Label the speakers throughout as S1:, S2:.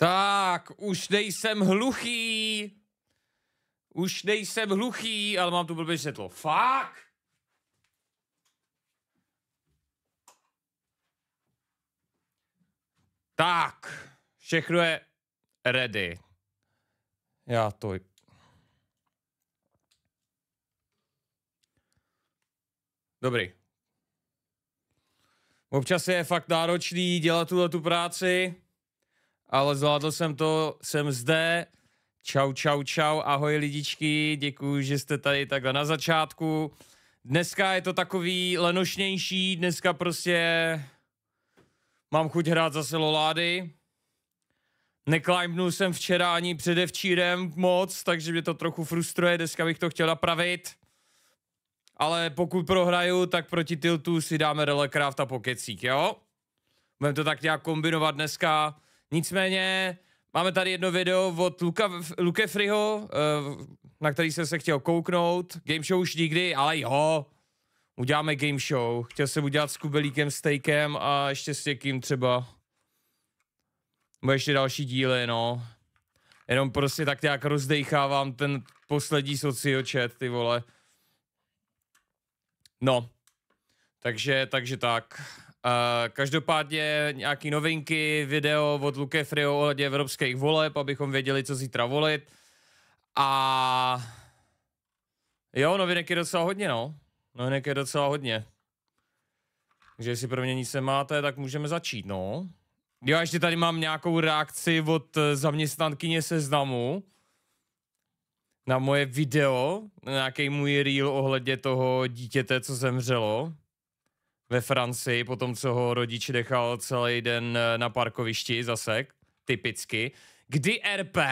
S1: Tak, už nejsem hluchý. Už nejsem hluchý, ale mám tu blbě světlo. Fuck! Tak, všechno je ready. Já to... Dobrý. Občas je fakt náročný dělat tuhle tu práci ale zvládl jsem to, jsem zde. Čau, čau, čau, ahoj lidičky, děkuji, že jste tady takhle na začátku. Dneska je to takový lenošnější, dneska prostě mám chuť hrát zase lolády. Neklimbnul jsem včera ani předevčírem moc, takže mě to trochu frustruje, dneska bych to chtěl napravit. Ale pokud prohraju, tak proti Tiltu si dáme Relecraft a pokecík, jo? Budeme to tak nějak kombinovat dneska. Nicméně máme tady jedno video od Luka, Luke Friho, eh, na který jsem se chtěl kouknout. Game show už nikdy, ale jo, uděláme game show. Chtěl jsem udělat s Kubelíkem, steakem a ještě s někým třeba. Bude ještě další díly, no. Jenom prostě tak nějak rozdejchávám ten poslední sociočet, ty vole. No. Takže, takže tak. Eh, každopádně nějaký novinky, video od Luke Frio hledě evropských voleb, abychom věděli, co zítra volit. A jo, novinek je docela hodně, no. Novinek je docela hodně. Takže jestli pro mě nic nemáte, tak můžeme začít, no. Jo, ještě tady mám nějakou reakci od zaměstnankyně seznamu na moje video, na nějaký můj reel ohledně toho dítěte, co zemřelo ve Francii, po tom, co ho rodič nechal celý den eh, na parkovišti zase, typicky. Kdy RP? Uh,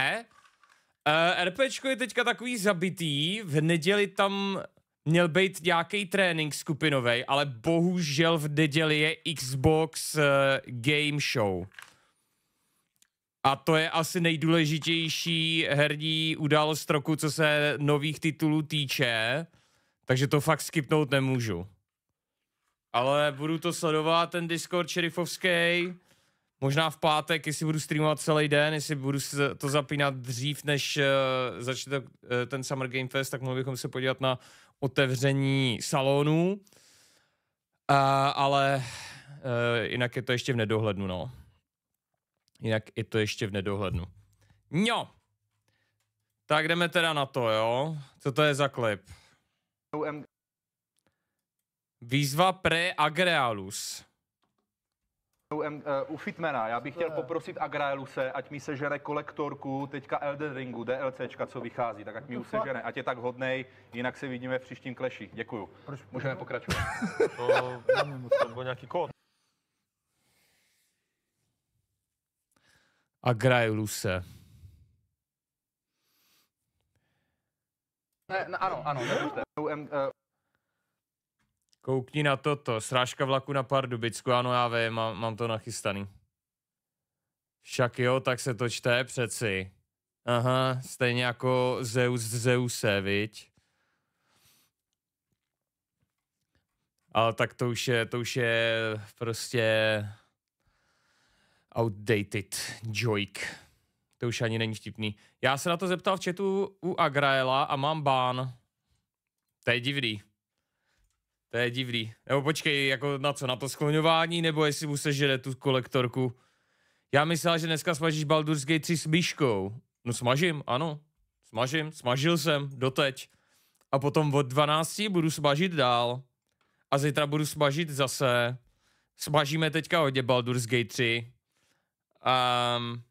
S1: eh, RPčko je teďka takový zabitý, v neděli tam měl být nějaký trénink skupinový, ale bohužel v neděli je Xbox uh, Game Show. A to je asi nejdůležitější herní událost roku, co se nových titulů týče, takže to fakt skipnout nemůžu ale budu to sledovat, ten Discord šerifovský. Možná v pátek, jestli budu streamovat celý den, jestli budu to zapínat dřív, než uh, začne uh, ten Summer Game Fest, tak mohli bychom se podívat na otevření salonu. Uh, ale uh, jinak je to ještě v nedohlednu, no. Jinak je to ještě v nedohlednu. No, tak jdeme teda na to, jo. Co to je za klip? Výzva pre Agrealus.
S2: Uh, eh, u Fitmana, já bych chtěl eh. poprosit Agraeluse, ať mi sežere kolektorku teďka Elden Ringu, DLCčka, co vychází, tak ať mi ji sežere, ať je tak hodnej, jinak se vidíme v příštím kleši. Děkuju. Proč? Můžeme pokračovat. to, byl nějaký kód.
S1: Agraeluse.
S2: Ne, ano, ano, nebudete.
S1: Koukni na toto, srážka vlaku na Pardubicku, ano já vím, mám, mám to nachystaný. Však jo, tak se to čte přeci. Aha, stejně jako Zeus z Zeuse, viď? Ale tak to už je, to už je prostě outdated joke. To už ani není vtipný. Já se na to zeptal v chatu u Agraela a mám bán. To je divný. To je divný. Nebo počkej, jako na co, na to skloňování, nebo jestli mu sežere tu kolektorku. Já myslel, že dneska smažíš Baldur's Gate 3 s myškou. No smažím, ano. Smažím, smažil jsem, doteď. A potom od 12 budu smažit dál. A zítra budu smažit zase. Smažíme teďka hodně Baldur's Gate 3. Um, ehm,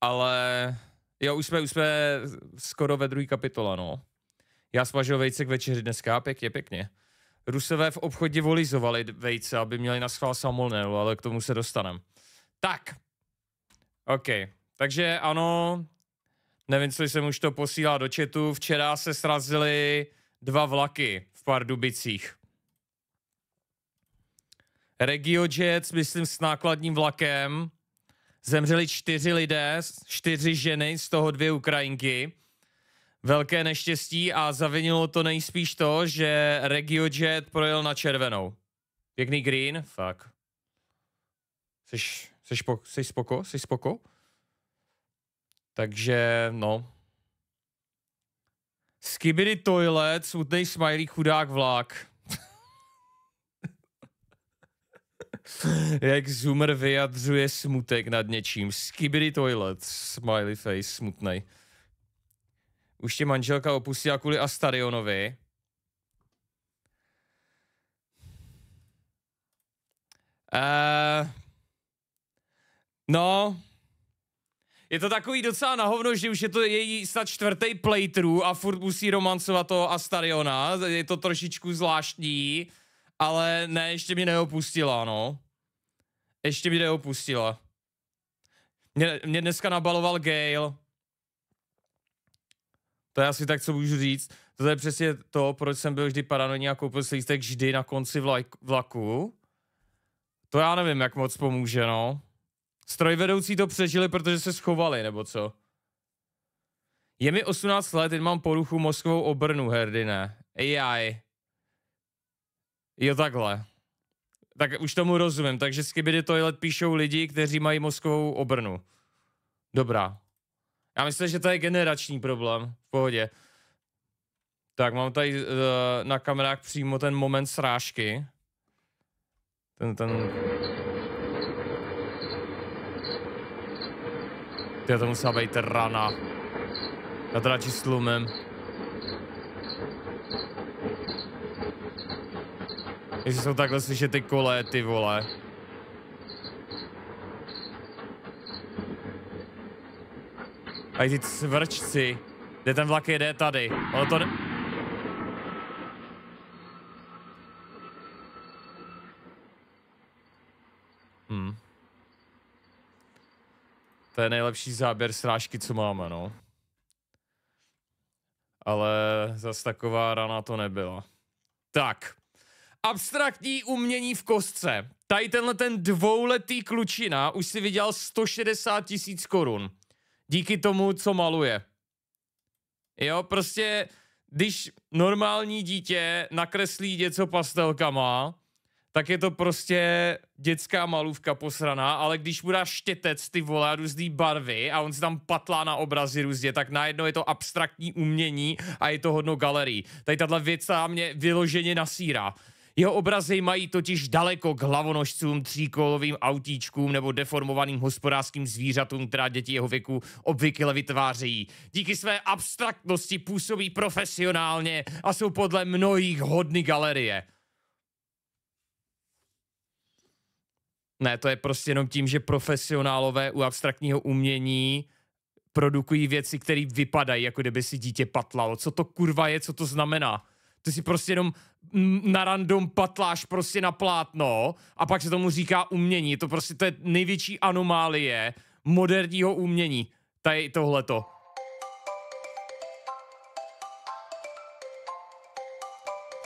S1: ale jo, už jsme, už jsme skoro ve druhé kapitole, no. Já smažil vejce k večeři dneska, pěkně, pěkně. Rusové v obchodě volizovali vejce, aby měli na schvál salmonelu, ale k tomu se dostaneme. Tak. OK. Takže ano, nevím, co jsem už to posílá do četu, Včera se srazily dva vlaky v Pardubicích. RegioJets, myslím, s nákladním vlakem. Zemřeli čtyři lidé, čtyři ženy, z toho dvě Ukrajinky velké neštěstí a zavinilo to nejspíš to, že RegioJet projel na červenou. Pěkný green, fuck. Jsi, jsi, po, jsi spoko? Jsi spoko? Takže, no. Skibidi toilet, smutný smiley, chudák vlák. Jak Zoomer vyjadřuje smutek nad něčím. Skibidi toilet, smiley face, smutnej. Už tě manželka opustila kvůli Astarionovi. Uh, no, je to takový docela nahovno, že už je to její snad čtvrtý playthrough a furt musí romancovat toho Astariona. Je to trošičku zvláštní, ale ne, ještě mi neopustila, no. Ještě mi neopustila. Mě, mě dneska nabaloval Gale. To je asi tak, co můžu říct. To je přesně to, proč jsem byl vždy paranoidní a koupil si lístek vždy na konci vlaku. To já nevím, jak moc pomůže, no. Strojvedoucí to přežili, protože se schovali, nebo co? Je mi 18 let, teď mám poruchu mozkovou obrnu, herdine. AI. Jo, takhle. Tak už tomu rozumím, takže skibidi toilet píšou lidi, kteří mají mozkovou obrnu. Dobrá, já myslím, že to je generační problém. V pohodě. Tak, mám tady uh, na kamerách přímo ten moment srážky. Ten, ten... Ty, to musela být rana. Já to radši slumem. Jestli jsou takhle slyšet ty kole, ty vole. A ty cvrčci. Kde ten vlak jede? Tady. Ono to... Ne... Hmm. To je nejlepší záběr srážky, co máme, no. Ale zas taková rana to nebyla. Tak. Abstraktní umění v kostce. Tady tenhle ten dvouletý klučina už si vydělal 160 tisíc korun díky tomu, co maluje. Jo, prostě, když normální dítě nakreslí něco pastelkama, tak je to prostě dětská malůvka posraná, ale když mu dáš štětec ty vole různý barvy a on si tam patlá na obrazy různě, tak najednou je to abstraktní umění a je to hodno galerii. Tady tahle věc mě vyloženě nasírá. Jeho obrazy mají totiž daleko k hlavonožcům, tříkolovým autíčkům nebo deformovaným hospodářským zvířatům, která děti jeho věku obvykle vytvářejí. Díky své abstraktnosti působí profesionálně a jsou podle mnohých hodny galerie. Ne, to je prostě jenom tím, že profesionálové u abstraktního umění produkují věci, které vypadají, jako kdyby si dítě patlalo. Co to kurva je, co to znamená? Ty si prostě jenom na random patláš prostě na plátno a pak se tomu říká umění. to prostě to je největší anomálie moderního umění. Tady tohleto.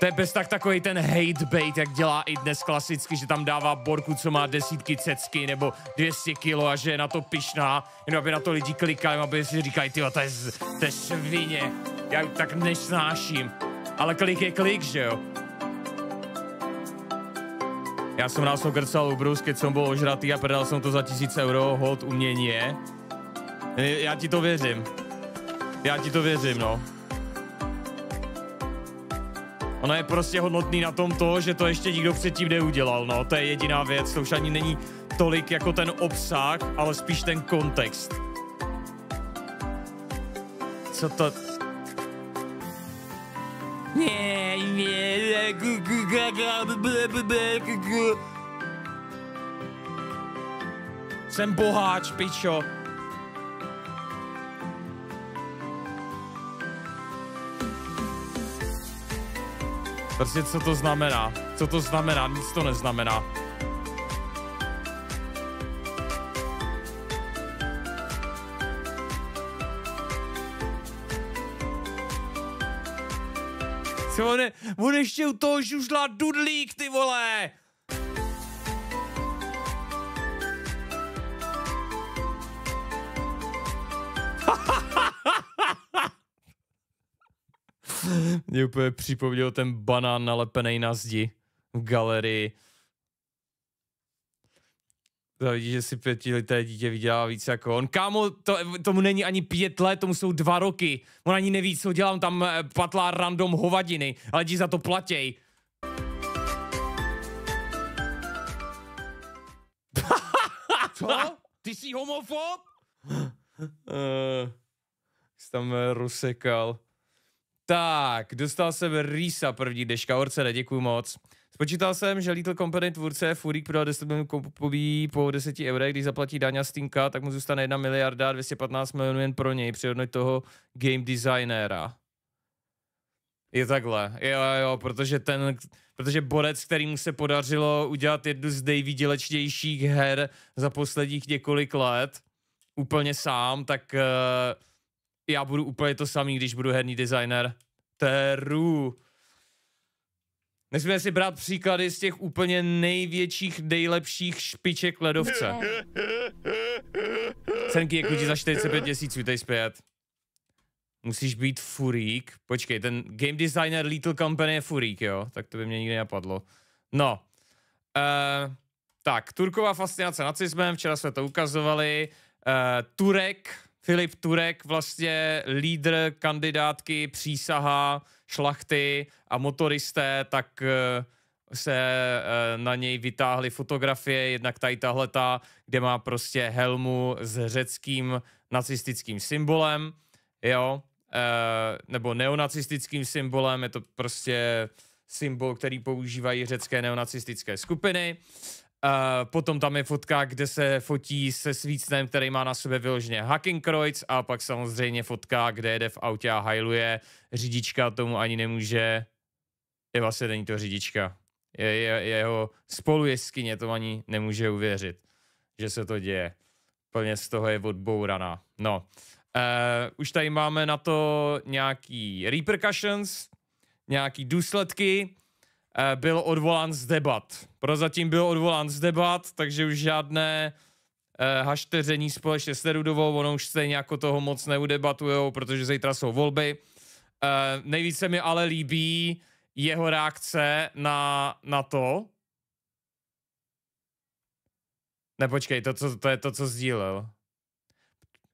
S1: To je bez tak takový ten hate bait, jak dělá i dnes klasicky, že tam dává borku, co má desítky cecky nebo 200 kilo a že je na to pišná, jenom aby na to lidi klikali, aby si říkají, ty to je, to je svině, já ji tak nesnáším ale klik je klik, že jo? Já jsem nás u Bruce, keď jsem byl ožratý a prodal jsem to za tisíc euro, hold umění je. Já ti to věřím. Já ti to věřím, no. Ono je prostě hodnotný na tom to, že to ještě nikdo předtím neudělal, no. To je jediná věc, to už ani není tolik jako ten obsah, ale spíš ten kontext. Co to... Jsem boháč, pičo. Prostě co to znamená? Co to znamená? Nic to neznamená. Co on, je, on ještě u toho žužla dudlík, ty vole! Mě úplně připomněl ten banán nalepený na zdi v galerii. To vidí, že si pětileté dítě vydělá víc jako on. Kámo, to, tomu není ani pět let, tomu jsou dva roky. On ani neví, co dělám tam eh, patlá random hovadiny, ale lidi za to platěj. Co? Ty jsi homofob? uh, jsi tam eh, rusekal. Tak, dostal jsem Rýsa první deška, Orcele, děkuji moc. Počítal jsem, že Little Company tvůrce Furik prodal 10 milionů kopií po 10 eurech, když zaplatí daň a Stinka, tak mu zůstane 1 miliarda 215 milionů jen pro něj, přihodnoť toho game designera. Je takhle, jo, jo, protože ten, protože borec, kterýmu se podařilo udělat jednu z nejvýdělečnějších her za posledních několik let, úplně sám, tak uh, já budu úplně to samý, když budu herní designer. Teru. Nesmíme si brát příklady z těch úplně největších, nejlepších špiček ledovce. Cenky je jako kudí za 45 tisíců, tady zpět. Musíš být furík. Počkej, ten game designer Little Company je furík, jo? Tak to by mě nikdy napadlo. No. Uh, tak, Turková fascinace nacismem, včera jsme to ukazovali. Uh, Turek, Filip Turek, vlastně lídr kandidátky přísaha šlachty a motoristé, tak eh, se eh, na něj vytáhly fotografie, jednak tady tahleta, kde má prostě helmu s řeckým nacistickým symbolem, jo, eh, nebo neonacistickým symbolem, je to prostě symbol, který používají řecké neonacistické skupiny. Uh, potom tam je fotka, kde se fotí se svícnem, který má na sobě vyloženě Kreuz a pak samozřejmě fotka, kde jede v autě a hajluje. Řidička tomu ani nemůže... Je vlastně není to řidička. Je, je, jeho spolujeskyně to ani nemůže uvěřit, že se to děje. Plně z toho je odbouraná. No. Uh, už tady máme na to nějaký repercussions, nějaký důsledky. Eh, byl odvolán z debat. Prozatím byl odvolán z debat, takže už žádné eh, hašteření společně s Nerudovou, ono už stejně jako toho moc neudebatujou, protože zítra jsou volby. Eh, Nejvíce mi ale líbí jeho reakce na, na to. Nepočkej, to, co, to je to, co sdílel.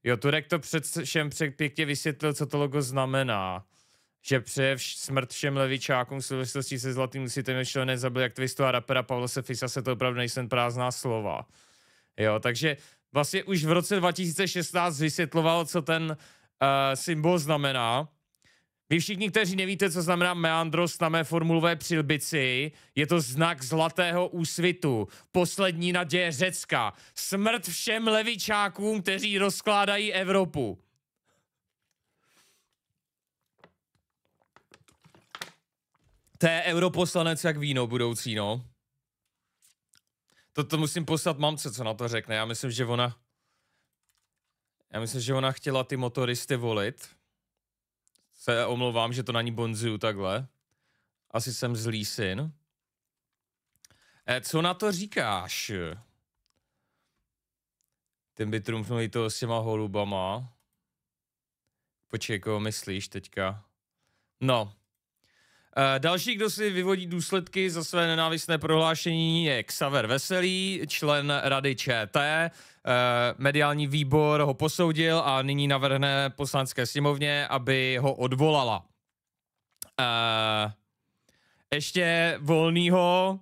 S1: Jo, Turek to před všem pěkně vysvětlil, co to logo znamená že přeje vš- smrt všem levičákům v souvislosti se Zlatým sitem nezabil jak aktivistu a rapera Pavla Sefisa, se to opravdu nejsem prázdná slova. Jo, takže vlastně už v roce 2016 vysvětloval, co ten uh, symbol znamená. Vy všichni, kteří nevíte, co znamená meandros na mé formulové přilbici, je to znak zlatého úsvitu, poslední naděje Řecka, smrt všem levičákům, kteří rozkládají Evropu. To je europoslanec jak víno budoucí, no. To to musím poslat mamce, co na to řekne. Já myslím, že ona... Já myslím, že ona chtěla ty motoristy volit. Se omlouvám, že to na ní bonzuju takhle. Asi jsem zlý syn. E, co na to říkáš? Ten by trumfnul i toho s těma holubama. Počkej, koho myslíš teďka? No, Eh, další, kdo si vyvodí důsledky za své nenávistné prohlášení, je Xaver Veselý, člen Rady ČT. Eh, mediální výbor ho posoudil a nyní navrhne poslanské sněmovně, aby ho odvolala. Eh, ještě volnýho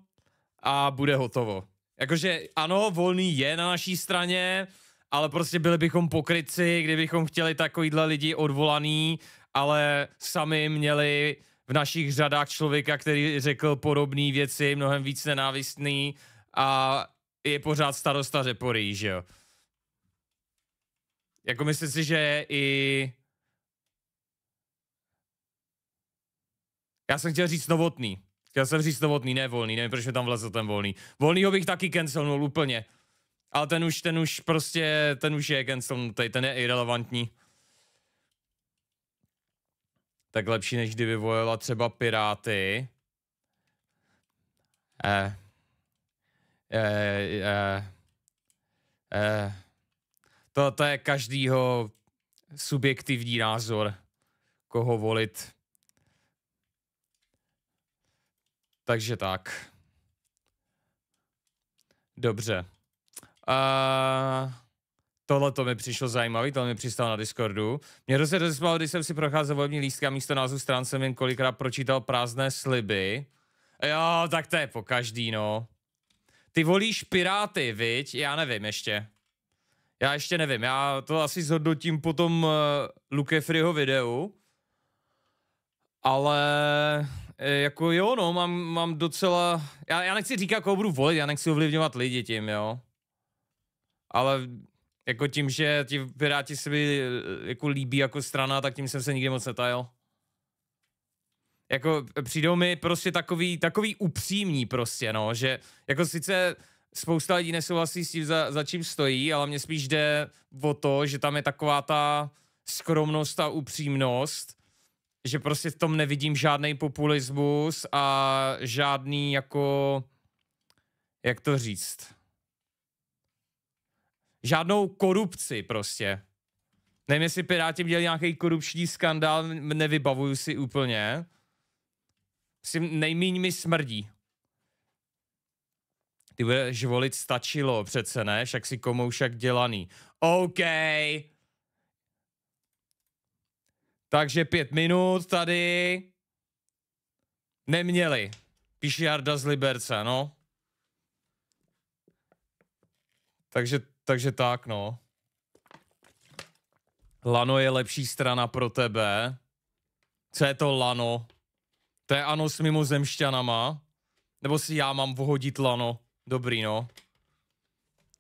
S1: a bude hotovo. Jakože ano, volný je na naší straně, ale prostě byli bychom pokryci, kdybychom chtěli takovýhle lidi odvolaný, ale sami měli v našich řadách člověka, který řekl podobné věci, mnohem víc nenávistný a je pořád starosta Řeporý, že jo. Jako myslím si, že i... Já jsem chtěl říct novotný. Chtěl jsem říct novotný, ne volný, nevím, proč mi tam vlezl ten volný. ho bych taky cancelnul úplně. Ale ten už, ten už prostě, ten už je cancelnutý, ten je irrelevantní tak lepší, než kdyby volila třeba Piráty. Eh, eh, eh, eh. To, to je každýho subjektivní názor, koho volit. Takže tak. Dobře. Uh... Tohle to mi přišlo zajímavý, tohle mi přistalo na Discordu. Mě hrozně rozesmálo, když jsem si procházel volební lístky a místo názvu stran jsem jen kolikrát pročítal prázdné sliby. Jo, tak to je po každý, no. Ty volíš Piráty, viď? Já nevím ještě. Já ještě nevím, já to asi zhodnotím po tom uh, Lukefriho videu. Ale eh, jako jo, no, mám, mám docela... Já, já nechci říkat, koho budu volit, já nechci ovlivňovat lidi tím, jo. Ale jako tím, že ti Piráti se mi eh, jako líbí jako strana, tak tím jsem se nikdy moc netajil. Jako eh, přijdou mi prostě takový, takový upřímní prostě, no, že jako sice spousta lidí nesouhlasí s tím, za, za čím stojí, ale mně spíš jde o to, že tam je taková ta skromnost a upřímnost, že prostě v tom nevidím žádný populismus a žádný jako, jak to říct, žádnou korupci prostě. Nevím, jestli Piráti měli nějaký korupční skandál, nevybavuju si úplně. Si nejmíň mi smrdí. Ty budeš volit stačilo přece, ne? Však si komoušak dělaný. OK. Takže pět minut tady. Neměli. Píše Jarda z Liberce, no. Takže takže tak, no. Lano je lepší strana pro tebe. Co je to lano? To je ano s mimozemšťanama. Nebo si já mám vhodit lano. Dobrý, no.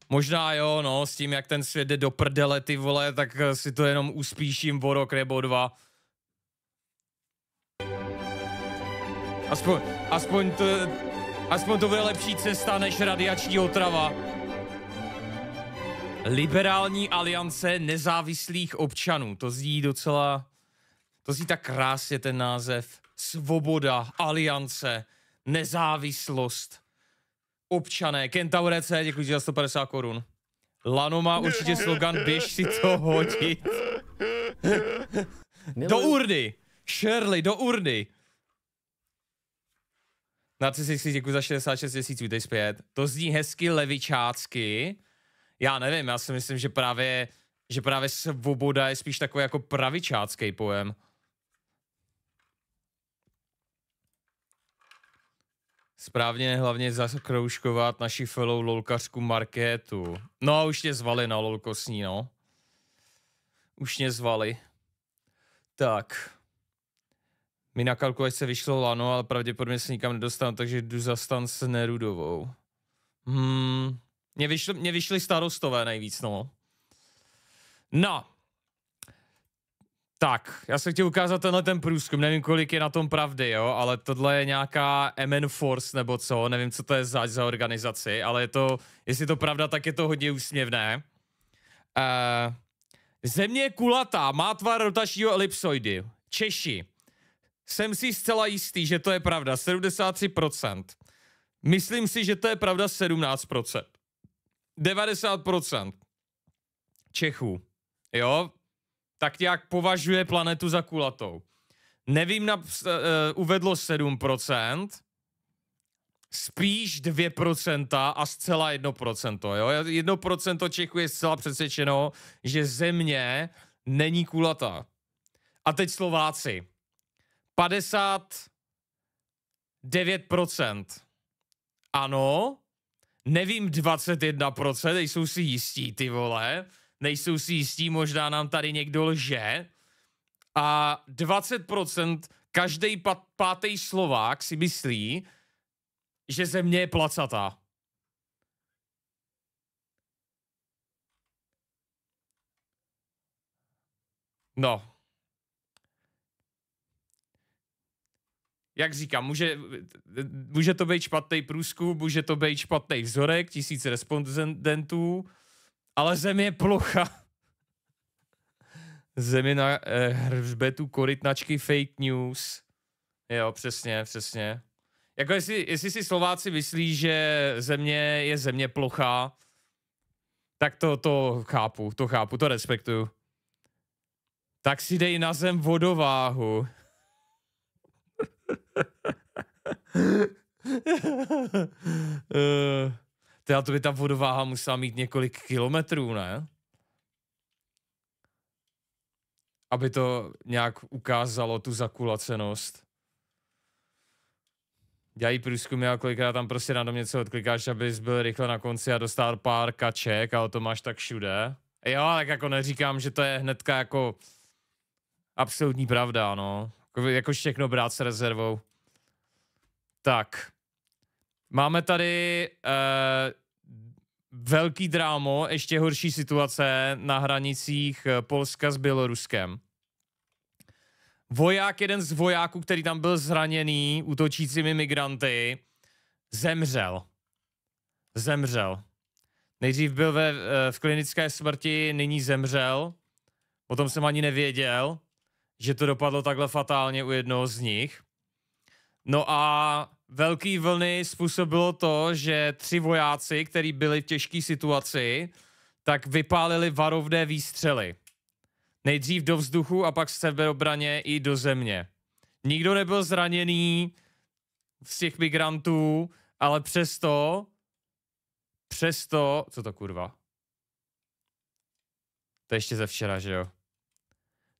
S1: Možná jo, no, s tím, jak ten svět jde do prdele, ty vole, tak si to jenom uspíším o rok nebo dva. Aspoň, aspoň to, aspoň to bude lepší cesta než radiační otrava. Liberální aliance nezávislých občanů. To zní docela... To zní tak krásně ten název. Svoboda, aliance, nezávislost. Občané, Kentaurece, děkuji za 150 korun. Lano má určitě slogan Běž si to hodit. do urny! Shirley, do urny! Na si děkuji za 66 tisíc, vítej zpět. To zní hezky levičácky já nevím, já si myslím, že právě, že právě svoboda je spíš takový jako pravičácký pojem. Správně hlavně zakroužkovat naši fellow lolkařku Markétu. No a už tě zvali na lolko s ní, no. Už mě zvali. Tak. Mi na kalkulačce vyšlo lano, ale pravděpodobně se nikam nedostanu, takže jdu za stan s Nerudovou. Hmm, mě, vyšly, mě vyšly starostové nejvíc, no. No. Tak, já jsem chtěl ukázat tenhle ten průzkum, nevím kolik je na tom pravdy, jo, ale tohle je nějaká MN Force nebo co, nevím co to je za, za organizaci, ale je to, jestli to pravda, tak je to hodně úsměvné. Uh, země je kulatá, má tvar rotačního elipsoidy. Češi. Jsem si zcela jistý, že to je pravda, 73%. Myslím si, že to je pravda 17%. 90% Čechů, jo, tak nějak považuje planetu za kulatou. Nevím, na, uh, uvedlo 7%, spíš 2% a zcela 1%, jo. 1% Čechů je zcela přesvědčeno, že země není kulatá. A teď Slováci. 59%. Ano, nevím, 21%, nejsou si jistí, ty vole. Nejsou si jistí, možná nám tady někdo lže. A 20% každý pátý Slovák si myslí, že země je placatá. No, jak říkám, může, může to být špatný průzkum, může to být špatný vzorek, tisíc respondentů, ale zem je plocha. Zemi na eh, hřbetu korytnačky fake news. Jo, přesně, přesně. Jako jestli, jestli si Slováci myslí, že země je země plochá, tak to, to chápu, to chápu, to respektuju. Tak si dej na zem vodováhu uh, teda to by ta vodováha musela mít několik kilometrů, ne? Aby to nějak ukázalo tu zakulacenost. Dělají průzkumy a kolikrát tam prostě random něco odklikáš, abys byl rychle na konci a dostal pár kaček a o to máš tak všude. Jo, tak jako neříkám, že to je hnedka jako absolutní pravda, no. Jako, jako všechno brát s rezervou. Tak. Máme tady uh, velký drámo, ještě horší situace na hranicích eh, Polska s Běloruskem. Voják, jeden z vojáků, který tam byl zraněný útočícími migranty, zemřel. Zemřel. Nejdřív byl ve, eh, v klinické smrti, nyní zemřel. O tom jsem ani nevěděl že to dopadlo takhle fatálně u jednoho z nich. No a velký vlny způsobilo to, že tři vojáci, kteří byli v těžké situaci, tak vypálili varovné výstřely. Nejdřív do vzduchu a pak z obraně i do země. Nikdo nebyl zraněný z těch migrantů, ale přesto, přesto, co to kurva? To ještě ze včera, že jo?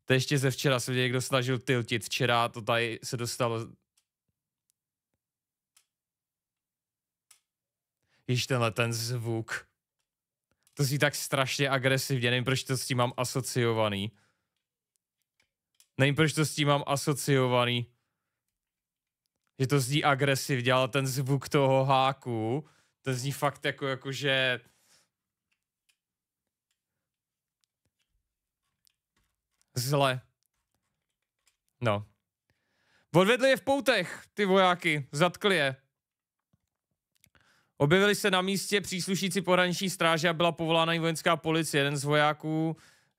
S1: To ještě ze včera se někdo snažil tiltit. Včera to tady se dostalo... Již tenhle ten zvuk. To zní tak strašně agresivně, nevím, proč to s tím mám asociovaný. Nevím, proč to s tím mám asociovaný. Že to zní agresivně, ale ten zvuk toho háku, ten zní fakt jako, jako že Zle. No. Odvedli je v poutech, ty vojáky. Zatkli je. Objevili se na místě příslušníci pohraniční stráže a byla povolána i vojenská policie. Jeden z vojáků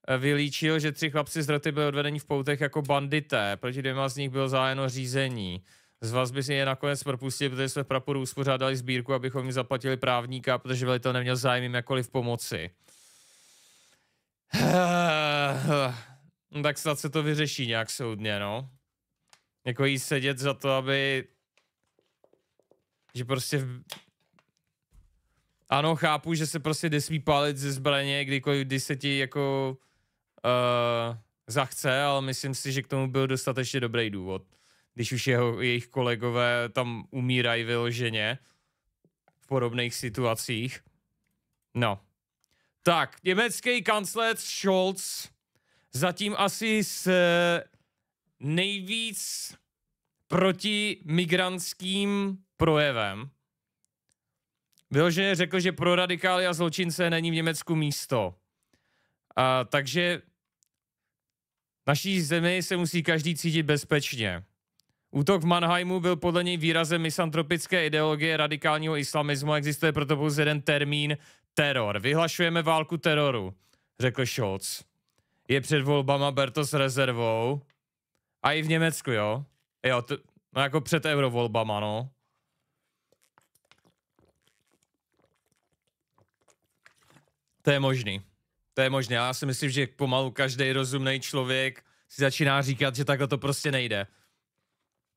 S1: eh, vylíčil, že tři chlapci z roty byli odvedeni v poutech jako bandité. Proti dvěma z nich bylo zájeno řízení. Z vás by si je nakonec propustili, protože jsme v praporu uspořádali sbírku, abychom jim zaplatili právníka, protože velitel neměl zájem jim jakkoliv pomoci. Eh, No tak snad se to vyřeší nějak soudně, no. Jako jí sedět za to, aby... Že prostě... Ano, chápu, že se prostě nesmí pálit ze zbraně, kdykoliv, když se ti jako... Uh, zachce, ale myslím si, že k tomu byl dostatečně dobrý důvod. Když už jeho, jejich kolegové tam umírají vyloženě v podobných situacích. No. Tak, německý kancler Scholz zatím asi s eh, nejvíc proti migrantským projevem. Vyloženě řekl, že pro radikály a zločince není v Německu místo. A, takže naší zemi se musí každý cítit bezpečně. Útok v Mannheimu byl podle něj výrazem misantropické ideologie radikálního islamismu existuje proto pouze jeden termín teror. Vyhlašujeme válku teroru, řekl Scholz je před volbama, Berto s rezervou. A i v Německu, jo? Jo, t- no jako před eurovolbama, no. To je možný. To je možné. Já si myslím, že pomalu každý rozumný člověk si začíná říkat, že takhle to prostě nejde.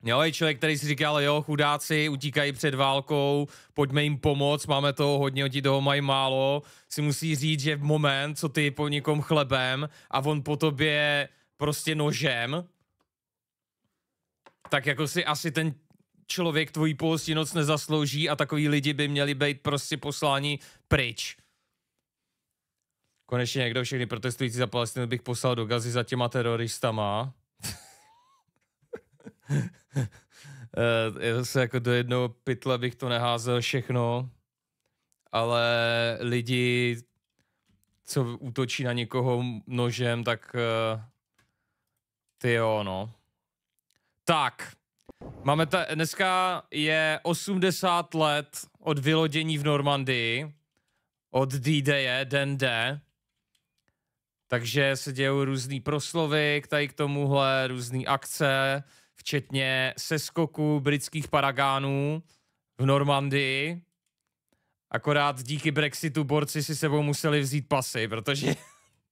S1: Jo, je člověk, který si říkal, jo, chudáci utíkají před válkou, pojďme jim pomoct, máme toho hodně, oni toho mají málo. Si musí říct, že v moment, co ty po někom chlebem a on po tobě prostě nožem, tak jako si asi ten člověk tvojí noc nezaslouží a takový lidi by měli být prostě posláni pryč. Konečně někdo všechny protestující za Palestinu bych poslal do gazy za těma teroristama. Eh, já zase jako do jednoho pytle bych to neházel všechno, ale lidi, co útočí na někoho nožem, tak eh, ty jo, no. Tak, máme ta, dneska je 80 let od vylodění v Normandii, od d day den D. Takže se dějou různý proslovy k tady k tomuhle, různý akce včetně seskoku britských paragánů v Normandii. Akorát díky Brexitu borci si sebou museli vzít pasy, protože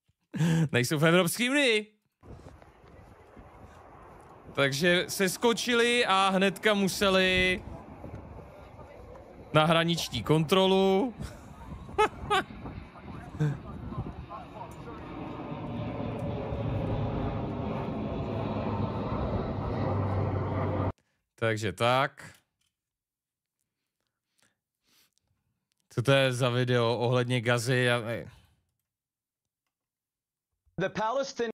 S1: nejsou v Evropské unii. Takže se skočili a hnedka museli na hraniční kontrolu. Takže tak. Co to je za video ohledně gazy? A... The Palestinian...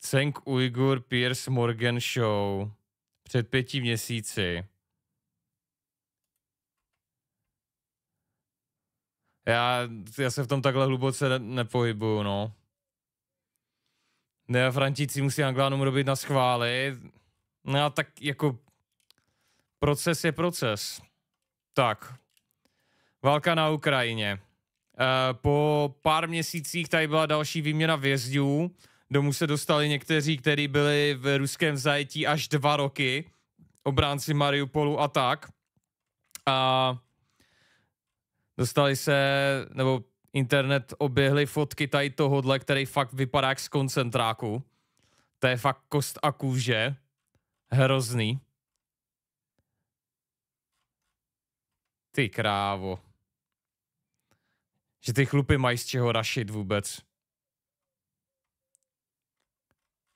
S1: Ceng Uyghur Pierce Morgan Show před pěti měsíci. Já, já se v tom takhle hluboce ne- nepohybuju, no. Ne, Frantíci musí Anglánům robit na schvály. No tak jako proces je proces. Tak, válka na Ukrajině. E, po pár měsících tady byla další výměna vězňů. Domů se dostali někteří, kteří byli v ruském zajetí až dva roky, obránci Mariupolu a tak. A dostali se, nebo internet oběhly fotky tady tohohle, který fakt vypadá jak z koncentráku. To je fakt kost a kůže. Hrozný. Ty krávo. Že ty chlupy mají z čeho rašit vůbec.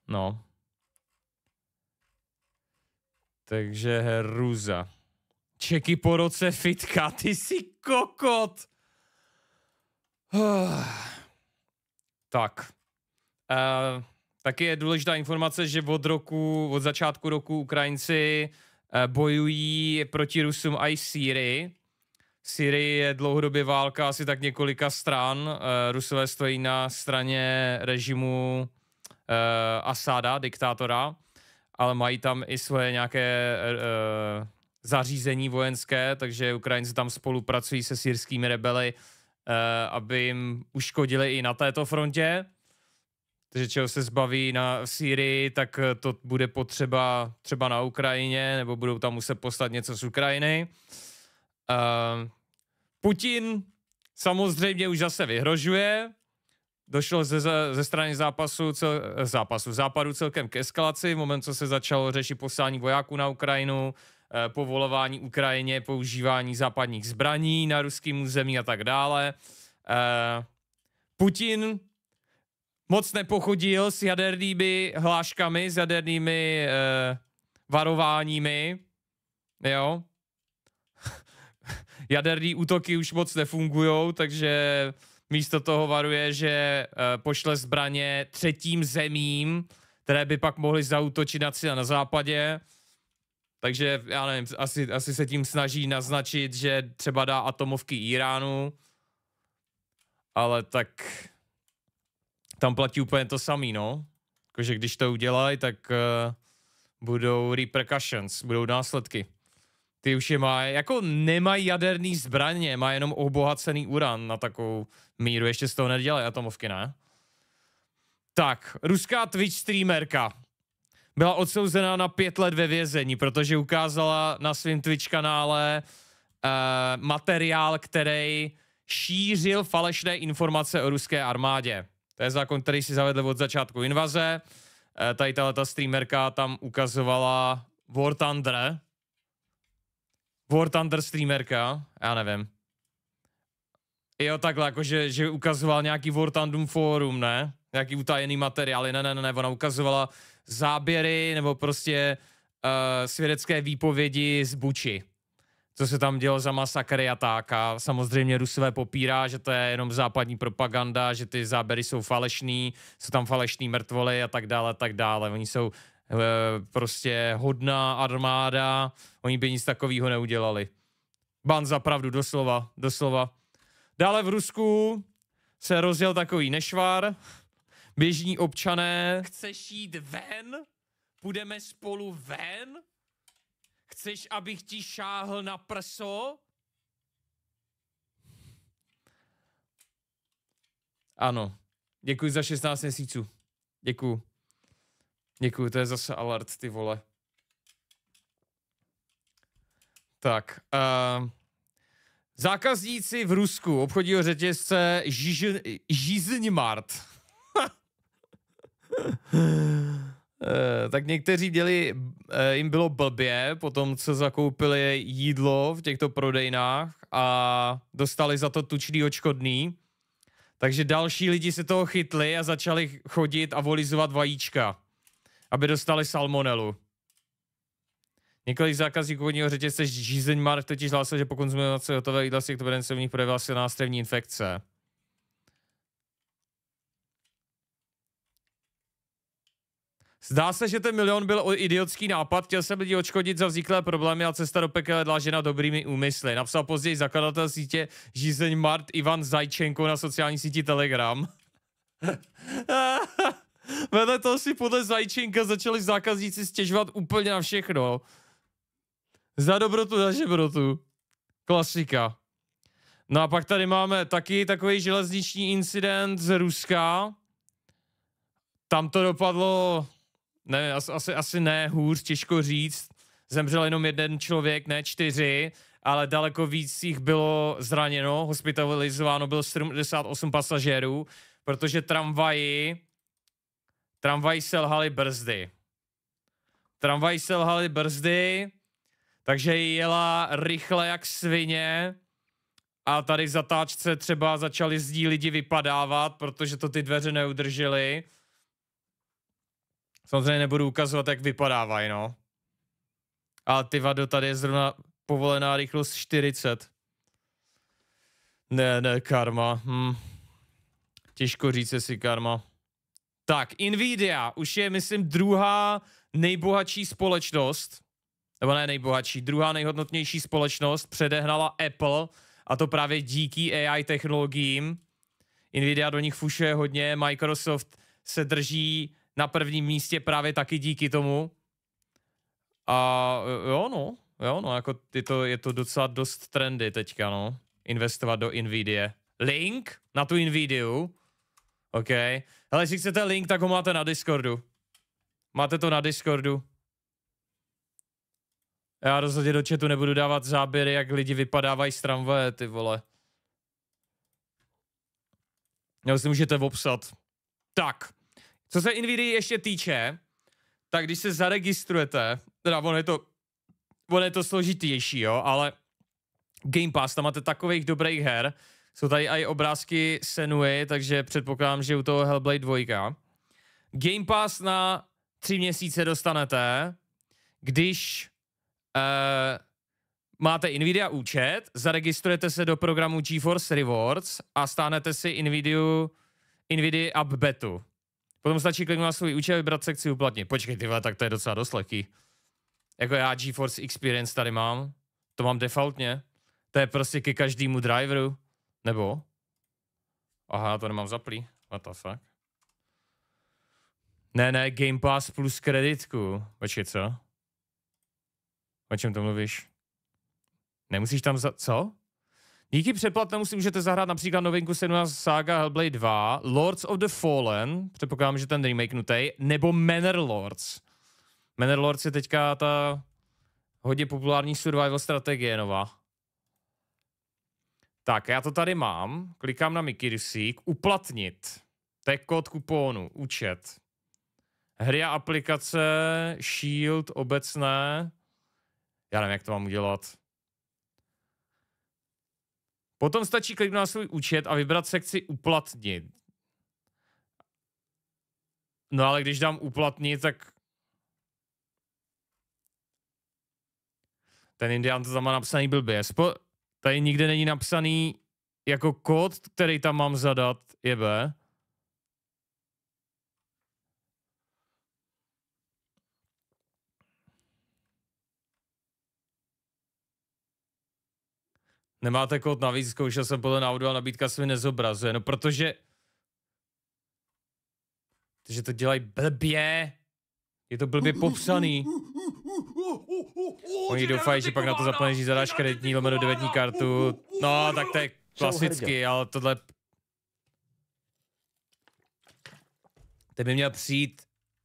S1: No. Takže hruza. Čeky po roce fitka, ty jsi kokot! tak. Uh, Taky je důležitá informace, že od roku, od začátku roku Ukrajinci eh, bojují proti Rusům i Sýrii. Syrii je dlouhodobě válka asi tak několika stran. Eh, Rusové stojí na straně režimu eh, Asada, diktátora, ale mají tam i svoje nějaké zařízení vojenské, takže Ukrajinci tam spolupracují se syrskými rebely, aby jim uškodili i na této frontě takže čeho se zbaví na Syrii, tak eh, to bude potřeba třeba na Ukrajině, nebo budou tam muset poslat něco z Ukrajiny. Uh, Putin samozřejmě už zase vyhrožuje. Došlo ze, ze strany zápasu, cel, eh, zápasu západu celkem k eskalaci, v moment, co se začalo řešit poslání vojáků na Ukrajinu, eh, povolování Ukrajině, používání západních zbraní na ruském území a tak dále. Eh, Putin moc nepochodil s jadernými hláškami, s jadernými uh, varováními. Jo. Jaderní útoky už moc nefungují, takže místo toho varuje, že uh, pošle zbraně třetím zemím, které by pak mohly zautočit na cíle na západě. Takže já nevím, asi, asi se tím snaží naznačit, že třeba dá atomovky Iránu, ale tak tam platí úplně to samý, no. Jakože když to udělají, tak uh, budou repercussions, budou následky. Ty už je má, jako nemají jaderný zbraně, má jenom obohacený uran na takovou míru, ještě z toho nedělají atomovky, ne? Tak, ruská Twitch streamerka byla odsouzená na pět let ve vězení, protože ukázala na svém Twitch kanále uh, materiál, který šířil falešné informace o ruské armádě. To je zákon, který si zavedl od začátku invaze. Eh, tady ta streamerka tam ukazovala War Thunder. War Thunder streamerka, já nevím. Jo, takhle, jako že, že ukazoval nějaký War Thunder Forum, ne? Nějaký utajený materiály, ne, ne, ne, ne, ona ukazovala záběry nebo prostě uh, svědecké výpovědi z Buči co se tam dělo za masakry a tak. A samozřejmě Rusové popírá, že to je jenom západní propaganda, že ty záběry jsou falešný, jsou tam falešní mrtvoly a tak dále, a tak dále. Oni jsou e, prostě hodná armáda, oni by nic takového neudělali. Ban za pravdu, doslova, doslova. Dále v Rusku se rozjel takový nešvar, běžní občané. Chceš jít ven? Půjdeme spolu ven? Chceš, abych ti šáhl na prso? Ano. Děkuji za 16 měsíců. Děkuji. Děkuji, to je zase alert, ty vole. Tak. Uh, zákazníci v Rusku obchodního řetězce Žižn, Žiznimart. Eh, tak někteří děli, eh, jim bylo blbě po tom, co zakoupili jídlo v těchto prodejnách a dostali za to tučný očkodný. Takže další lidi se toho chytli a začali chodit a volizovat vajíčka, aby dostali salmonelu. Několik zákazníků vodního řetězce Žízeň Mark totiž hlásil, že po konzumaci hotového jídla z těchto nich projevila se nástrevní infekce. Zdá se, že ten milion byl idiotský nápad, chtěl jsem lidi odškodit za vzniklé problémy a cesta do pekel je žena dobrými úmysly. Napsal později zakladatel sítě Žízeň Mart Ivan Zajčenko na sociální síti Telegram. Vedle toho si podle Zajčenka začali zákazníci stěžovat úplně na všechno. Za dobrotu, za žebrotu. Klasika. No a pak tady máme taky takový železniční incident z Ruska. Tam to dopadlo ne, asi, asi, ne, hůř, těžko říct. Zemřel jenom jeden člověk, ne čtyři, ale daleko víc jich bylo zraněno, hospitalizováno bylo 78 pasažérů, protože tramvaji, tramvaji selhaly brzdy. Tramvaji selhaly brzdy, takže jela rychle jak svině a tady v zatáčce třeba začali zdí lidi vypadávat, protože to ty dveře neudržely Samozřejmě nebudu ukazovat, jak vypadávají, no. A ty vado, tady je zrovna povolená rychlost 40. Ne, ne, karma. Hm. Těžko říct, si karma. Tak, Nvidia už je, myslím, druhá nejbohatší společnost. Nebo ne nejbohatší, druhá nejhodnotnější společnost předehnala Apple a to právě díky AI technologiím. Nvidia do nich fušuje hodně, Microsoft se drží na prvním místě právě taky díky tomu. A e, jo, no, jo, no, jako je to, je to docela dost trendy teďka, no, investovat do Nvidia. Link na tu Nvidiu, OK. ale jestli chcete link, tak ho máte na Discordu. Máte to na Discordu. Já rozhodně do chatu nebudu dávat záběry, jak lidi vypadávají z tramvaje, ty vole. Já si můžete obsat. Tak. Co se NVIDIA ještě týče, tak když se zaregistrujete, teda ono je to, ono je to složitější, jo, ale Game Pass, tam máte takových dobrých her, jsou tady i obrázky Senui, takže předpokládám, že u toho Hellblade 2. Game Pass na tři měsíce dostanete, když uh, máte Nvidia účet, zaregistrujete se do programu GeForce Rewards a stánete si Nvidia, Nvidia App Betu. Potom stačí kliknout na svůj účet a vybrat sekci uplatnit. Počkej, ty tak to je docela dost lehký. Jako já GeForce Experience tady mám. To mám defaultně. To je prostě ke každému driveru. Nebo? Aha, to nemám zaplý. What the fuck? Ne, ne, Game Pass plus kreditku. Počkej, co? O čem to mluvíš? Nemusíš tam za... Co? Díky předplatnému si můžete zahrát například novinku 17 Saga Hellblade 2, Lords of the Fallen, předpokládám, že ten remake nutej, nebo Manor Lords. Manor Lords je teďka ta hodně populární survival strategie nová. Tak, já to tady mám. Klikám na Mikirusík. Uplatnit. To je kód kupónu. Účet. Hry a aplikace, shield, obecné. Já nevím, jak to mám udělat. Potom stačí kliknout na svůj účet a vybrat sekci uplatnit. No ale když dám uplatnit, tak... Ten indián to tam má napsaný blbě. Spo... Tady nikde není napsaný jako kód, který tam mám zadat, je B. Nemáte kód navíc, zkoušel jsem podle návodu a nabídka se mi nezobrazuje. No protože... Protože to dělají blbě. Je to blbě popsaný. Oni doufají, že pak na to zapneš, zadáš kreditní lomeno devětní kartu. No, tak to je klasicky, ale tohle... Ten by měl přijít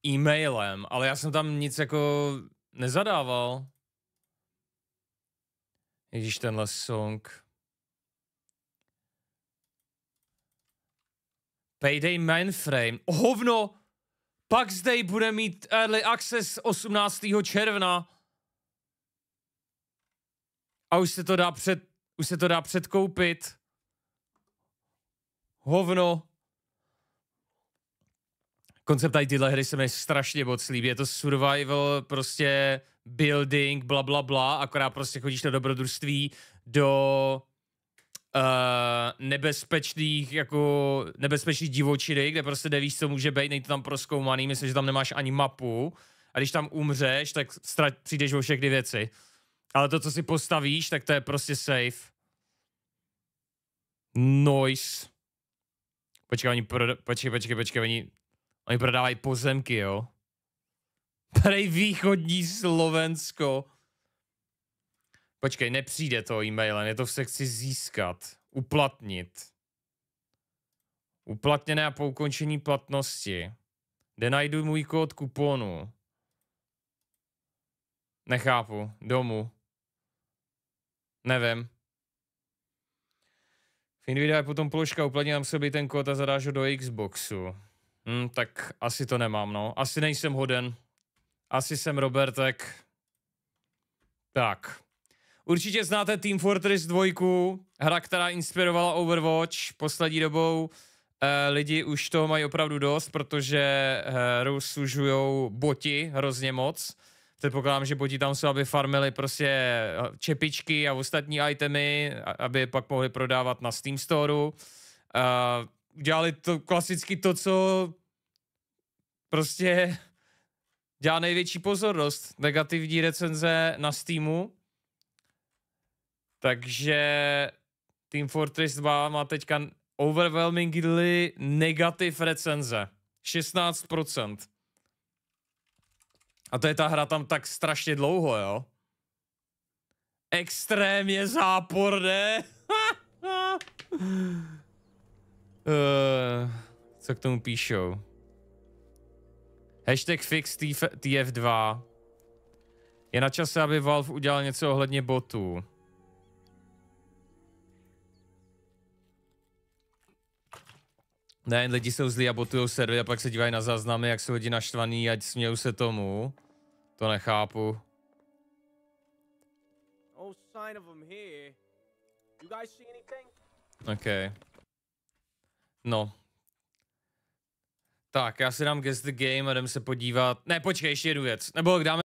S1: e-mailem, ale já jsem tam nic jako nezadával. Ježíš, tenhle song. Payday mainframe. Hovno! pak zde bude mít Early Access 18. června. A už se to dá před, už se to dá předkoupit. Hovno. Koncept tady tyhle hry se mi strašně moc líbí. Je to survival, prostě building, bla, bla, bla, akorát prostě chodíš na dobrodružství do uh, nebezpečných, jako nebezpečných divočiny, kde prostě nevíš, co může být, nejde tam proskoumaný, myslím, že tam nemáš ani mapu a když tam umřeš, tak ztrať, přijdeš o všechny věci. Ale to, co si postavíš, tak to je prostě safe. Noise. Počkej, oni proda- počkej, počkej, počkej, oni, oni prodávají pozemky, jo? Prej východní Slovensko. Počkej, nepřijde to e mail je to v sekci získat, uplatnit. Uplatněné a po ukončení platnosti. Kde najdu můj kód kuponu? Nechápu. Domu. Nevím. V individu je potom položka, uplatně tam sobě ten kód a zadáš ho do Xboxu. Hm, tak asi to nemám, no. Asi nejsem hoden. Asi jsem Robertek. Tak. Určitě znáte Team Fortress 2, hra, která inspirovala Overwatch poslední dobou. E, lidi už toho mají opravdu dost, protože eh, hru sužujou boti hrozně moc. Předpokládám, že boti tam jsou, aby farmili prostě eh, čepičky a ostatní itemy, aby je pak mohli prodávat na Steam Storeu. E, dělali to klasicky to, co prostě dělá největší pozornost. Negativní recenze na Steamu. Takže Team Fortress 2 má teďka overwhelmingly negativ recenze. 16%. A to je ta hra tam tak strašně dlouho, jo? Extrémně záporné. uh, co k tomu píšou? Hashtag fix TF2. Je na čase, aby Valve udělal něco ohledně botů. Ne, lidi jsou zlí a botujou servy a pak se dívají na záznamy, jak jsou lidi naštvaný, ať smějou se tomu. To nechápu. No okay. No. Tak, já si dám Guess the Game a jdem se podívat. Ne, počkej, ještě jednu věc. Nebo dáme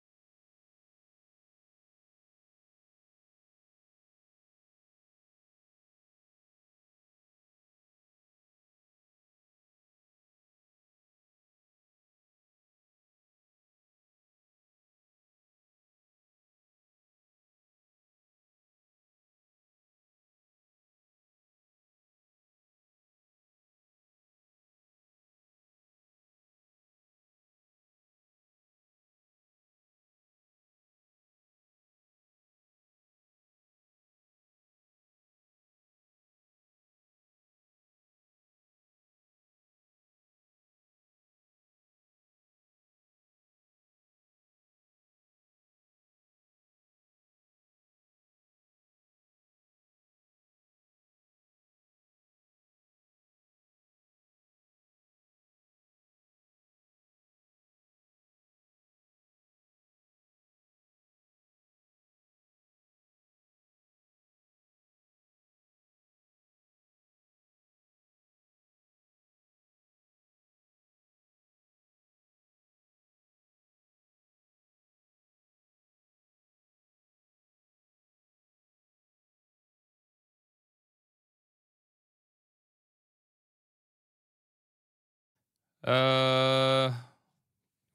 S1: Uh,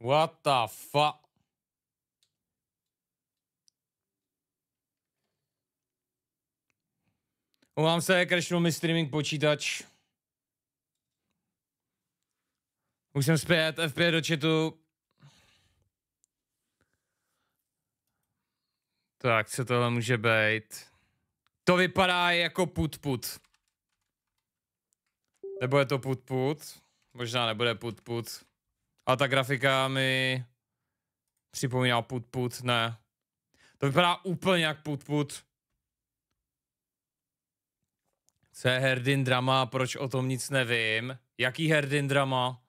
S1: what the fuck? Umám se, crashnul mi streaming počítač. Už jsem zpět, F5 do chatu. Tak, co tohle může být? To vypadá jako put-put. Nebo je to put-put? Možná nebude put put. A ta grafika mi připomíná put put, ne. To vypadá úplně jak put put. Co je herdin drama, proč o tom nic nevím? Jaký herdin drama?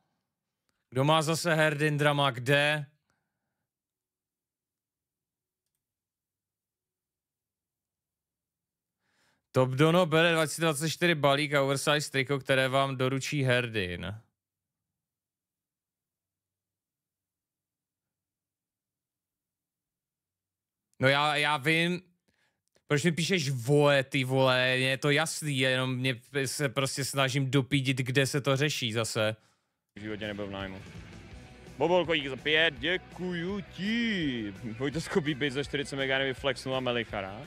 S1: Kdo má zase herdin drama, kde? Top Dono bere 2024 balík a oversize triko, které vám doručí herdin. No já, já vím, proč mi píšeš vole, ty vole, je to jasný, jenom mě se prostě snažím dopídit, kde se to řeší zase. V životě nebyl v nájmu. Bobolko, dík za pět, děkuju ti. Vojto skopí být za 40 mega flexnul a Melichara.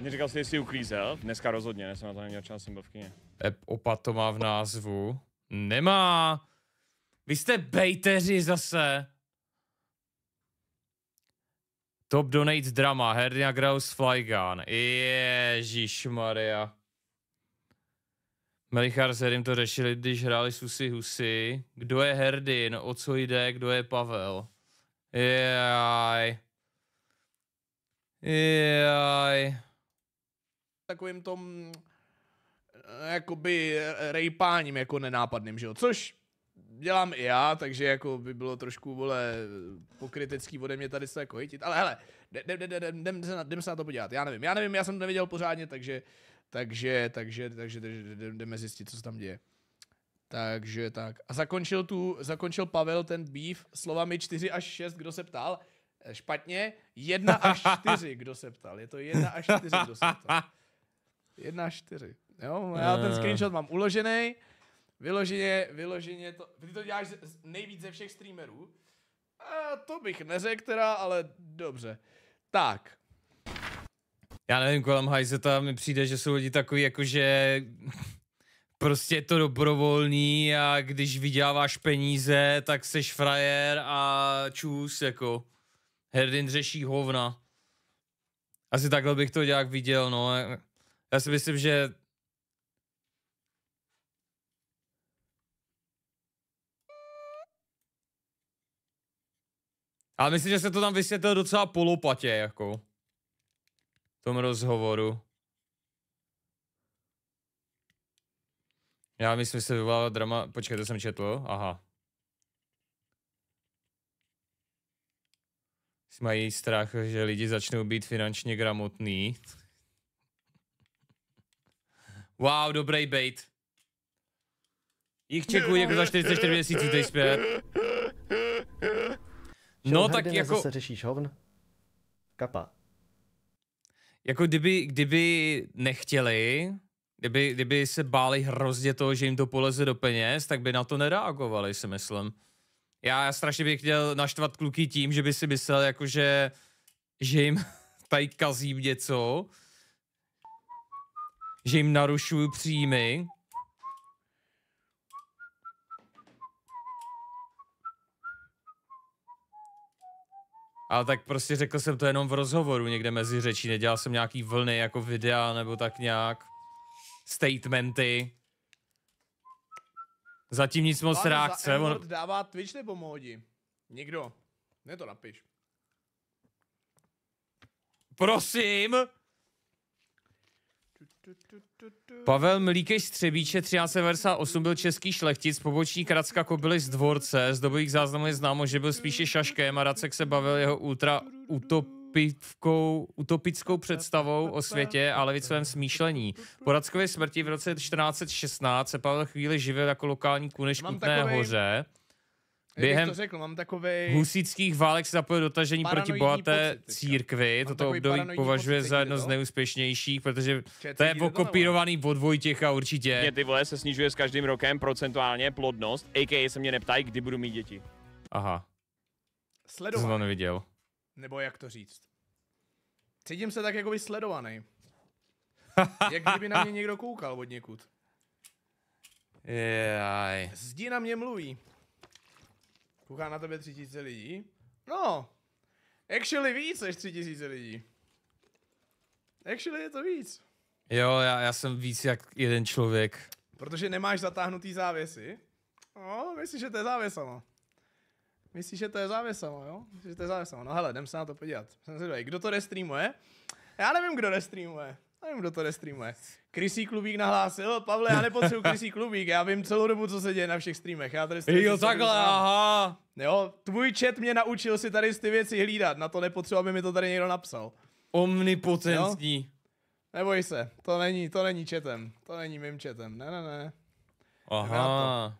S1: Mě říkal jsi, jestli uklízel. Dneska rozhodně, ne jsem na to neměl čas, jsem byl v kyně. Ep, opa to má v názvu. Nemá. Vy jste bejteři zase. Top donate Drama, Hernia Graus Flygan. Ježíš Maria. Melichar s Herim to řešili, když hráli Susi Husy. Kdo je Herdin, o co jde, kdo je Pavel. Jaj.
S2: Jaj. Takovým tom eh, jakoby eh, rejpáním jako nenápadným, že jo? Což dělám i já, takže jako by bylo trošku, vole, pokrytecký ode mě tady se jako hejtit. ale hele, jdem, jdem, jdem, jdem, se na, jdem se na to podívat, já nevím, já nevím, já jsem to neviděl pořádně, takže, takže, takže, takže, takže jdeme zjistit, co se tam děje. Takže tak. A zakončil, tu, zakončil Pavel ten býv slovami 4 až 6, kdo se ptal. Eh, špatně. 1 až 4, kdo se ptal. Je to 1 až 4, kdo se ptal. 1 až 4. Jo, já ten eh. screenshot mám uložený. Vyloženě, vyloženě to, ty to děláš nejvíc ze všech streamerů. A to bych neřekl teda, ale dobře. Tak.
S1: Já nevím, kolem Hajzeta mi přijde, že jsou lidi takový jako, že prostě je to dobrovolný a když vyděláváš peníze, tak seš frajer a čus, jako. Herdin řeší hovna. Asi takhle bych to nějak viděl, no. Já si myslím, že Ale myslím, že se to tam vysvětlil docela polopatě, jako. V tom rozhovoru. Já myslím, že se vyvolala drama... Počkej, to jsem četl, aha. Mají strach, že lidi začnou být finančně gramotný. Wow, dobrý bait. Jich čekuji jako za 44 měsíců teď zpět no tak jako... Zase
S2: řešíš hovn? Kapa.
S1: Jako kdyby, kdyby nechtěli, kdyby, kdyby se báli hrozně toho, že jim to poleze do peněz, tak by na to nereagovali, si myslím. Já strašně bych chtěl naštvat kluky tím, že by si myslel, jako že, že jim tady kazím něco, že jim narušuju příjmy, A tak prostě řekl jsem to jenom v rozhovoru někde mezi řečí, nedělal jsem nějaký vlny jako videa nebo tak nějak statementy. Zatím nic moc reakce. on...
S2: dává Twitch nebo modi? Nikdo. Ne to napiš.
S1: Prosím! Pavel Mlíkej Střebíče 1398 byl český šlechtic, pobočí Kracka Kobily z Dvorce. Z dobových záznamů je známo, že byl spíše šaškem a Racek se bavil jeho ultra utopickou, utopickou představou o světě a levicovém smýšlení. Po Rackově smrti v roce 1416 se Pavel chvíli živil jako lokální kuneš Kutné hoře. Během to
S2: řekl, mám takovej...
S1: husických válek se zapojil do tažení proti bohaté pocit, církvi. Toto období považuje pocit, za jedno z nejúspěšnějších, protože Čet, to je okopírovaný od Vojtěcha určitě. Mě ty vole se snižuje s každým rokem procentuálně plodnost, a.k.a. se mě neptají, kdy budu mít děti. Aha.
S2: Sledovaný. Jsem neviděl. Nebo jak to říct. Cítím se tak jako by sledovaný. jak kdyby na mě někdo koukal od někud. Jaj. Zdi na mě mluví. Kouká na tebe tři tisíce lidí? No, actually víc než tři tisíce lidí. Actually je to víc.
S1: Jo, já, já jsem víc jak jeden
S2: člověk. Protože nemáš zatáhnutý závěsy? No, myslíš že to je závěsama. Myslíš, že to je závěsama, jo? Myslíš, že to je závěsama. No hele, jdem se na to podívat. Jsem zvědavý. Kdo to restreamuje? Já nevím, kdo restreamuje. Nevím, kdo to nestreamuje. Krysí klubík nahlásil, Pavle, já nepotřebuji krysí klubík, já vím celou dobu, co se děje na všech streamech. Já tady streamu, jo, takhle, sám. aha. Jo, tvůj chat mě naučil si tady ty věci hlídat, na to nepotřebuji, aby mi to tady někdo napsal.
S1: Omnipotentní.
S2: Neboj se, to není, to není chatem, to není mým chatem, ne, ne, ne.
S1: Aha.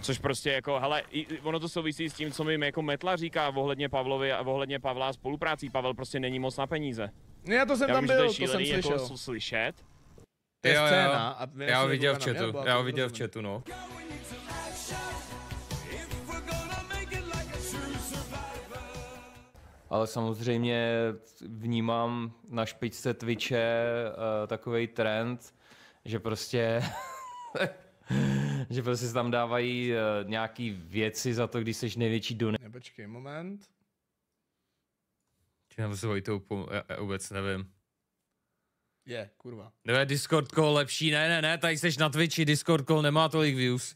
S2: Což prostě jako, hele,
S1: ono to souvisí s tím, co mi jako Metla říká ohledně Pavlovi a ohledně Pavla a spoluprácí. Pavel prostě není moc na peníze. Ne, já to jsem já tam vím, byl, to, to jsem jako slyšel. Jako slyšet. To je jo, scéna. Jo. A já ho viděl v chatu, já ho viděl v chatu, no. Ale samozřejmě vnímám na špičce Twitche uh, eh, takový trend, že prostě že prostě tam dávají uh, nějaký věci za to, když jsi největší Ne,
S2: Počkej, moment.
S1: Ty s Vojtou, já, já vůbec nevím.
S2: Je, kurva.
S1: Ne, Discord call lepší, ne, ne, ne, tady jsi na Twitchi, Discord call nemá tolik views.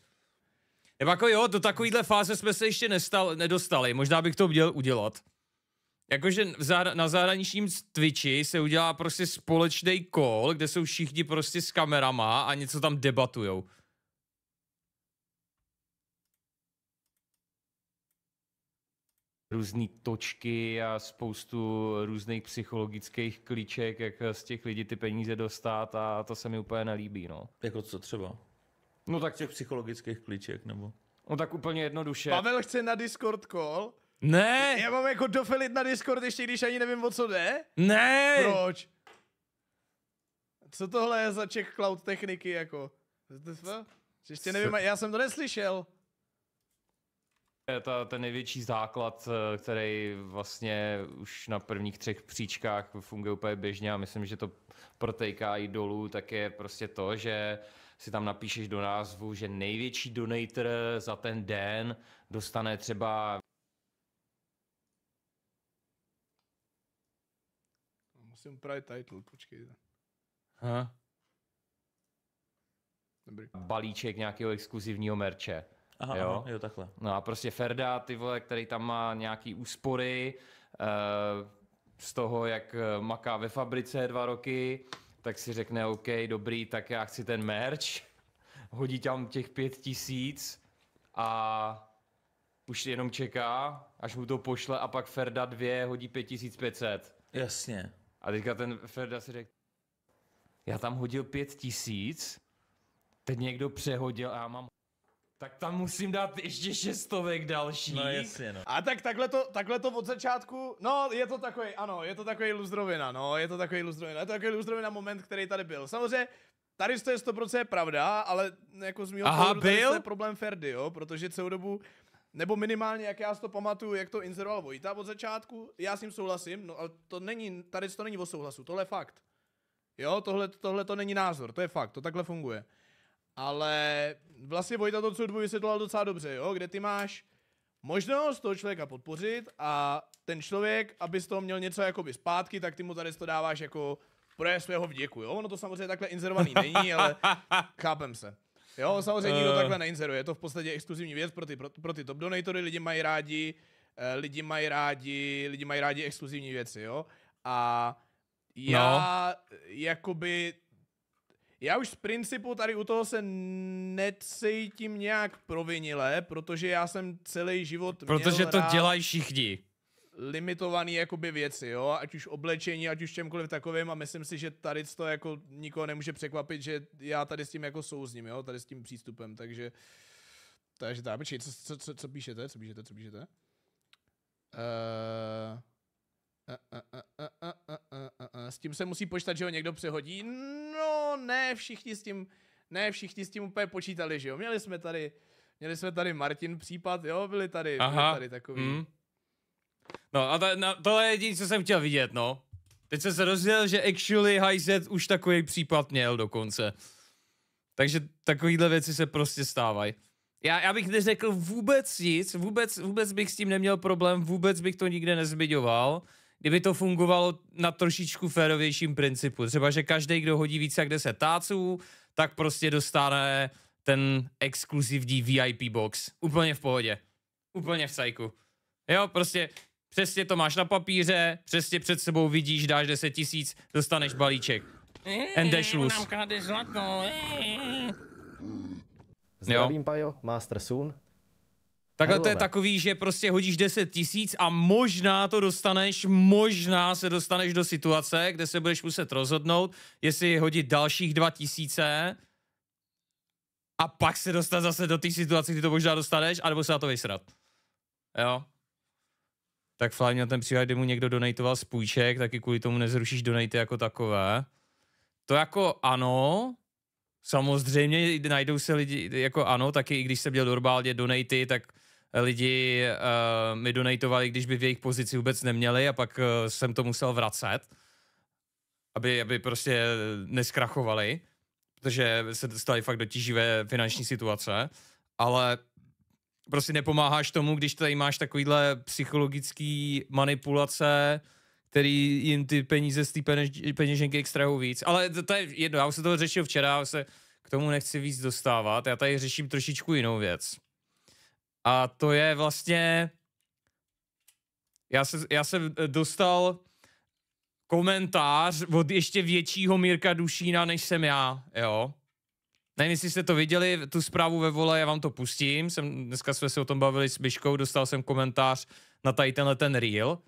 S1: Nebo jako jo, do takovýhle fáze jsme se ještě nestal, nedostali, možná bych to měl udělat. Jakože zahra- na zahraničním Twitchi se udělá prostě společný call, kde jsou všichni prostě s kamerama a něco tam debatujou. různé točky a spoustu různých psychologických klíček, jak z těch lidí ty peníze dostat a to se mi úplně nelíbí. No. Jako co třeba? No tak těch psychologických klíček nebo?
S2: No tak úplně jednoduše. Pavel chce na Discord call. Ne! Já mám jako dofilit na Discord ještě, když ani nevím, o co jde? Ne! Proč? Co tohle je za Czech Cloud techniky jako? Ještě nevím, já jsem to neslyšel.
S1: Eh, ta, ten největší základ, eh, který vlastně už na prvních třech příčkách funguje úplně běžně a myslím, že to protejká i dolů, tak je prostě to, že si tam napíšeš do názvu, že největší donator za ten den dostane třeba
S2: Musím upravit title, počkej. Ha? Dobrý.
S1: Balíček nějakého exkluzivního merče. Aha, jo? Aha, jo, takhle. No a prostě Ferda, ty vole, který tam má nějaký úspory eh, z toho, jak eh, maká ve fabrice dva roky, tak si řekne, OK, dobrý, tak já chci ten merch, hodí tam těch pět tisíc a už jenom čeká, až mu to pošle a pak Ferda 2 hodí 5500. Jasně. A teďka ten Ferda si řekl, já tam hodil 5000, teď někdo přehodil a já mám tak tam musím dát ještě šestovek další. No jasně, no.
S2: A tak takhle to, takhle to od začátku, no je to takový, ano, je to takový lustrovina, no, je to takový lustrovina, je to takový lustrovina moment, který tady byl. Samozřejmě, tady to je 100% pravda, ale jako z mého Aha, pohledu, byl? to je problém Ferdy, jo, protože celou dobu nebo minimálně, jak já si to pamatuju, jak to inzeroval Vojta od začátku, já s ním souhlasím, no ale to není, tady to není o souhlasu, tohle je fakt. Jo, tohle, tohle to není názor, to je fakt, to takhle funguje. Ale vlastně Vojta to co dvoj vysvětloval docela dobře, jo? kde ty máš možnost toho člověka podpořit a ten člověk, aby z toho měl něco jakoby zpátky, tak ty mu tady to dáváš jako projev svého vděku, jo? Ono to samozřejmě takhle inzerovaný není, ale chápem se.
S1: Jo, samozřejmě nikdo uh... takhle
S2: neinzeruje, je to v podstatě exkluzivní věc pro ty, pro, pro ty top donatory, lidi mají rádi, eh, lidi mají rádi, lidi mají rádi exkluzivní věci, jo? A
S1: já,
S2: no. jakoby, já už z principu tady u toho se necítím nějak provinile, protože já jsem celý život Protože měl to dělají všichni. Limitovaný jakoby věci, jo, ať už oblečení, ať už čemkoliv takovým a myslím si, že tady to jako nikoho nemůže překvapit, že já tady s tím jako souzním, jo, tady s tím přístupem, takže... Takže tak, co, co, co, co píšete, co píšete, co píšete? Uh... S tím se musí počítat, že ho někdo přehodí. No, ne všichni s tím, ne všichni s tím úplně počítali, že jo. Měli jsme tady, měli jsme tady Martin případ, jo, byli tady, Aha. byli tady takový. Mm.
S1: No a ta, na, tohle je jediné, co jsem chtěl vidět, no. Teď jsem se dozvěděl, že actually HiZ už takový případ měl dokonce. Takže takovýhle věci se prostě stávají. Já, já bych neřekl vůbec nic, vůbec, vůbec bych s tím neměl problém, vůbec bych to nikde nezbyďoval kdyby to fungovalo na trošičku férovějším principu. Třeba, že každý, kdo hodí více jak 10 táců, tak prostě dostane ten exkluzivní VIP box. Úplně v pohodě. Úplně v cajku. Jo, prostě přesně to máš na papíře, přesně před sebou vidíš, dáš 10 tisíc, dostaneš balíček. Endeš lus.
S2: Zdravím, Pajo, Master Soon. Takhle to je
S1: takový, že prostě hodíš 10 tisíc a možná to dostaneš, možná se dostaneš do situace, kde se budeš muset rozhodnout, jestli hodit dalších 2 tisíce a pak se dostat zase do té situace, kdy to možná dostaneš, anebo se na to vysrat. Jo? Tak fajn, na ten příklad, kdy mu někdo donatoval z půjček, taky kvůli tomu nezrušíš donaty jako takové. To jako ano, samozřejmě najdou se lidi, jako ano, taky i když jsem měl normálně donaty, tak lidi uh, mi donatovali, když by v jejich pozici vůbec neměli a pak uh, jsem to musel vracet, aby, aby prostě neskrachovali, protože se dostali fakt do tíživé finanční situace, ale prostě nepomáháš tomu, když tady máš takovýhle psychologický manipulace, který jim ty peníze z té peněž, peněženky extrahují víc. Ale to, to je jedno, já už jsem toho řešil včera, já se k tomu nechci víc dostávat, já tady řeším trošičku jinou věc. A to je vlastně... Já, se, já se eh, dostal komentář od ještě většího Mírka Dušína, než jsem já, jo. Nevím, jestli jste to viděli, tu zprávu ve vole, já vám to pustím. Jsem, dneska jsme se o tom bavili s Myškou, dostal jsem komentář na tady tenhle ten reel.